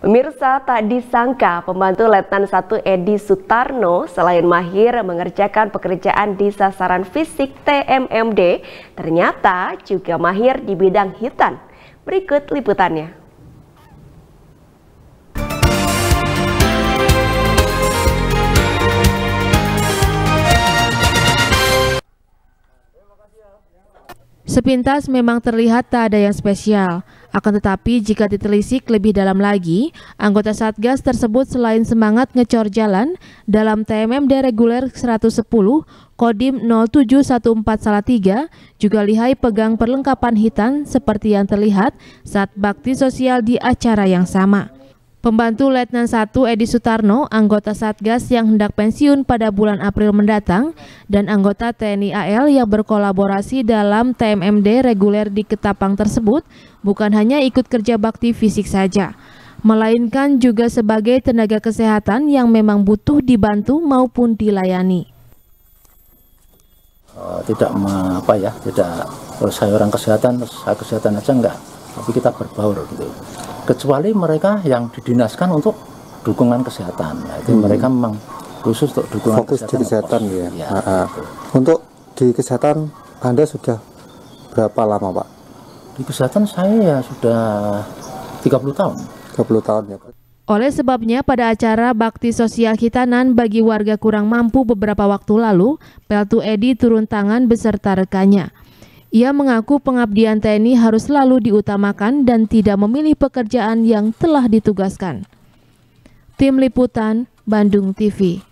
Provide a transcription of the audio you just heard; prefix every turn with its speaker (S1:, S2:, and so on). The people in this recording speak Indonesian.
S1: Pemirsa, tak disangka pembantu Letnan 1 Edi Sutarno selain mahir mengerjakan pekerjaan di sasaran fisik TMMD, ternyata juga mahir di bidang hitan. Berikut liputannya.
S2: Sepintas memang terlihat tak ada yang spesial. Akan tetapi jika ditelisik lebih dalam lagi, anggota Satgas tersebut selain semangat ngecor jalan, dalam TMMD reguler 110, Kodim 0714 Salatiga juga lihai pegang perlengkapan hitam seperti yang terlihat saat bakti sosial di acara yang sama. Pembantu Letnan 1 Edi Sutarno, anggota Satgas yang hendak pensiun pada bulan April mendatang, dan anggota TNI AL yang berkolaborasi dalam TMMD reguler di Ketapang tersebut, bukan hanya ikut kerja bakti fisik saja, melainkan juga sebagai tenaga kesehatan yang memang butuh dibantu maupun dilayani.
S3: Eh, tidak apa ya, tidak kalau saya orang kesehatan, saya kesehatan aja enggak, tapi kita berbaur gitu kecuali mereka yang didinaskan untuk dukungan kesehatan. Nah, itu hmm. mereka memang khusus untuk dukungan Fokus kesehatan. di kesehatan ya. ya Gitu. Untuk di kesehatan Anda sudah berapa lama, Pak? Di kesehatan saya ya sudah 30 tahun. 30 tahun ya, Pak.
S2: Oleh sebabnya, pada acara bakti sosial Hitanan bagi warga kurang mampu beberapa waktu lalu, Peltu Edi turun tangan beserta rekannya. Ia mengaku pengabdian TNI harus selalu diutamakan dan tidak memilih pekerjaan yang telah ditugaskan. Tim Liputan, Bandung TV